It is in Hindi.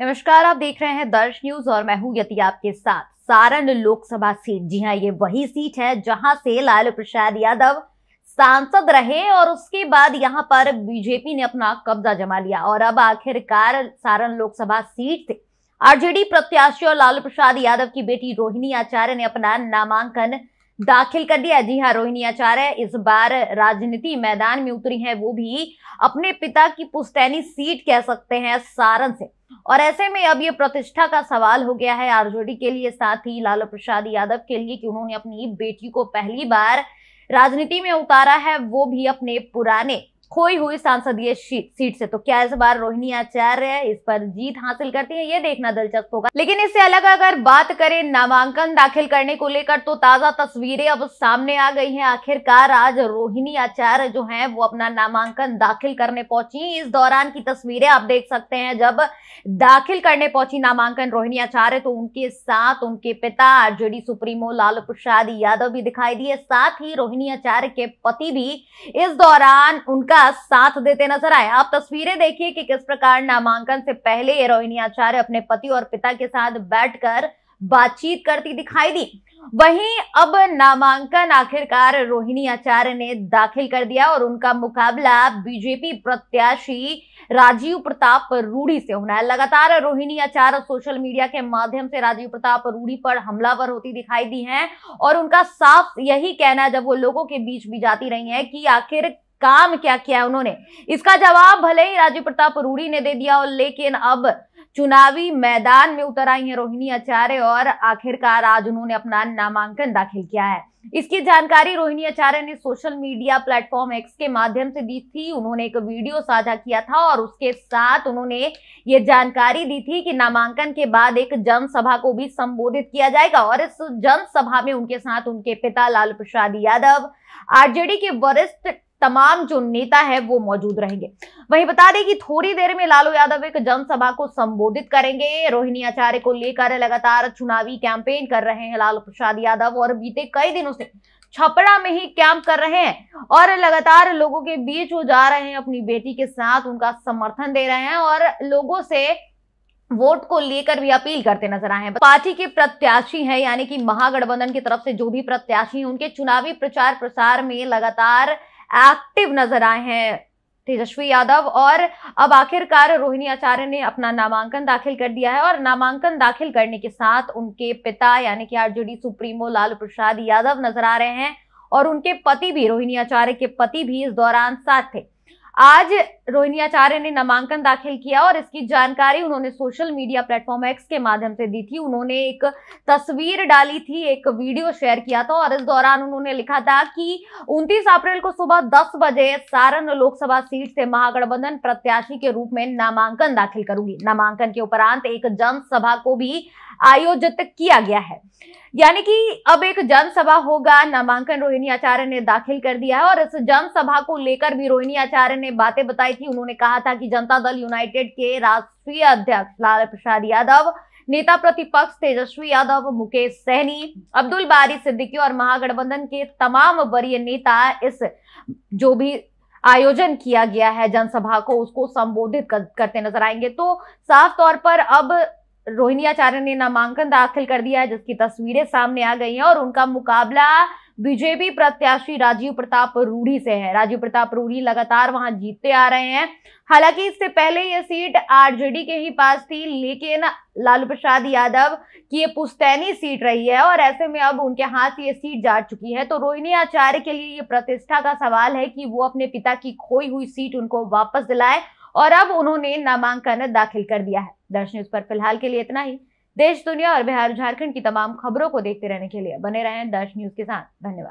नमस्कार आप देख रहे हैं दर्श न्यूज और मैं हूं यति आपके साथ सारण लोकसभा सीट जी हाँ ये वही सीट है जहां से लालू प्रसाद यादव सांसद रहे और उसके बाद यहाँ पर बीजेपी ने अपना कब्जा जमा लिया और अब आखिरकार सारण लोकसभा सीट से आरजेडी प्रत्याशी और लालू प्रसाद यादव की बेटी रोहिणी आचार्य ने अपना नामांकन दाखिल कर दिया जी हाँ रोहिणी आचार्य इस बार राजनीति मैदान में उतरी हैं वो भी अपने पिता की पुस्तैनी सीट कह सकते हैं सारण से और ऐसे में अब ये प्रतिष्ठा का सवाल हो गया है आरजेडी के लिए साथ ही लालू प्रसाद यादव के लिए कि उन्होंने अपनी बेटी को पहली बार राजनीति में उतारा है वो भी अपने पुराने खोई हुई संसदीय सीट से तो क्या इस बार रोहिणी आचार्य इस पर जीत हासिल करती है ये देखना दिलचस्प होगा लेकिन इससे अलग अगर बात करें नामांकन दाखिल करने को लेकर तो ताजा तस्वीरें अब सामने आ गई हैं आखिरकार आज रोहिणी आचार्य जो हैं वो अपना नामांकन दाखिल करने पहुंची इस दौरान की तस्वीरें आप देख सकते हैं जब दाखिल करने पहुंची नामांकन रोहिणी आचार्य तो उनके साथ उनके पिता आरजेडी सुप्रीमो लालू प्रसाद यादव भी दिखाई दिए साथ ही रोहिणी आचार्य के पति भी इस दौरान उनका पूरा साथ देते नजर आए आप तस्वीरें देखिए कि किस प्रकार नामांकन से पहले ये रोहिणी आचार्य अपने पति और पिता के साथ बैठकर बातचीत करती दिखाई दी वहीं अब नामांकन आखिरकार रोहिणी आचार्य ने दाखिल कर दिया और उनका मुकाबला बीजेपी प्रत्याशी राजीव प्रताप रूढ़ी से होना है लगातार रोहिणी आचार्य सोशल मीडिया के माध्यम से राजीव प्रताप रूढ़ी पर हमलावर होती दिखाई दी हैं और उनका साफ यही कहना जब वो लोगों के बीच भी जाती रही हैं कि आखिर काम क्या किया है उन्होंने इसका जवाब भले ही राजीव प्रताप रूढ़ी ने दे दिया और लेकिन अब चुनावी मैदान में उतर आई है रोहिणी आचार्य और आखिरकार आज उन्होंने अपना नामांकन दाखिल किया है इसकी जानकारी रोहिणी आचार्य ने सोशल मीडिया प्लेटफॉर्म एक्स के माध्यम से दी थी उन्होंने एक वीडियो साझा किया था और उसके साथ उन्होंने ये जानकारी दी थी कि नामांकन के बाद एक जनसभा को भी संबोधित किया जाएगा और इस जनसभा में उनके साथ उनके पिता लाल प्रसाद यादव आरजेडी के वरिष्ठ तमाम जो नेता है वो मौजूद रहेंगे वहीं बता दें कि थोड़ी देर में लालू यादव एक जनसभा को संबोधित करेंगे रोहिणी आचार्य को लेकर लगातार चुनावी कैंपेन कर रहे हैं लालू प्रसाद यादव और बीते कई दिनों से छपरा में ही कैंप कर रहे हैं और लगातार लोगों के बीच वो जा रहे हैं अपनी बेटी के साथ उनका समर्थन दे रहे हैं और लोगों से वोट को लेकर भी अपील करते नजर आए हैं पार्टी के प्रत्याशी हैं यानी कि महागठबंधन की तरफ से जो भी प्रत्याशी हैं उनके चुनावी प्रचार प्रसार में लगातार एक्टिव नजर आए हैं तेजस्वी यादव और अब आखिरकार रोहिणी आचार्य ने अपना नामांकन दाखिल कर दिया है और नामांकन दाखिल करने के साथ उनके पिता यानी कि आरजेडी सुप्रीमो लालू प्रसाद यादव नजर आ रहे हैं और उनके पति भी रोहिणी आचार्य के पति भी इस दौरान साथ थे आज रोहिणी आचार्य ने नामांकन दाखिल किया और इसकी जानकारी उन्होंने सोशल मीडिया प्लेटफॉर्म एक्स के माध्यम से दी थी उन्होंने एक तस्वीर डाली थी एक वीडियो शेयर किया था और इस दौरान उन्होंने लिखा था कि 29 अप्रैल को सुबह 10 बजे सारण लोकसभा सीट से महागठबंधन प्रत्याशी के रूप में नामांकन दाखिल करूंगी नामांकन के उपरांत एक जनसभा को भी आयोजित किया गया है यानी कि अब एक जनसभा होगा नामांकन रोहिणी आचार्य ने दाखिल कर दिया है और इस जनसभा को लेकर भी रोहिणी आचार्य ने ने बातें बताई थी उन्होंने कहा था कि जनता दल यूनाइटेड के राष्ट्रीय अध्यक्ष लाल प्रसाद यादव नेता प्रतिपक्ष तेजस्वी यादव मुकेश सहनी अब्दुल बारी सिद्दीकी और महागठबंधन के तमाम वरीय नेता इस जो भी आयोजन किया गया है जनसभा को उसको संबोधित कर, करते नजर आएंगे तो साफ तौर पर अब रोहिणी आचार्य ने नामांकन दाखिल कर दिया है जिसकी तस्वीरें सामने आ गई हैं और उनका मुकाबला बीजेपी प्रत्याशी राजीव प्रताप रूढ़ी से है राजीव प्रताप रूढ़ी लगातार वहां जीतते आ रहे हैं हालांकि इससे पहले यह सीट आरजेडी के ही पास थी लेकिन लालू प्रसाद यादव की ये पुस्तैनी सीट रही है और ऐसे में अब उनके हाथ ये सीट जा चुकी है तो रोहिणी आचार्य के लिए ये प्रतिष्ठा का सवाल है कि वो अपने पिता की खोई हुई सीट उनको वापस दिलाए और अब उन्होंने नामांकन दाखिल कर दिया है दर्शन न्यूज पर फिलहाल के लिए इतना ही देश दुनिया और बिहार झारखंड की तमाम खबरों को देखते रहने के लिए बने रहें दर्श न्यूज के साथ धन्यवाद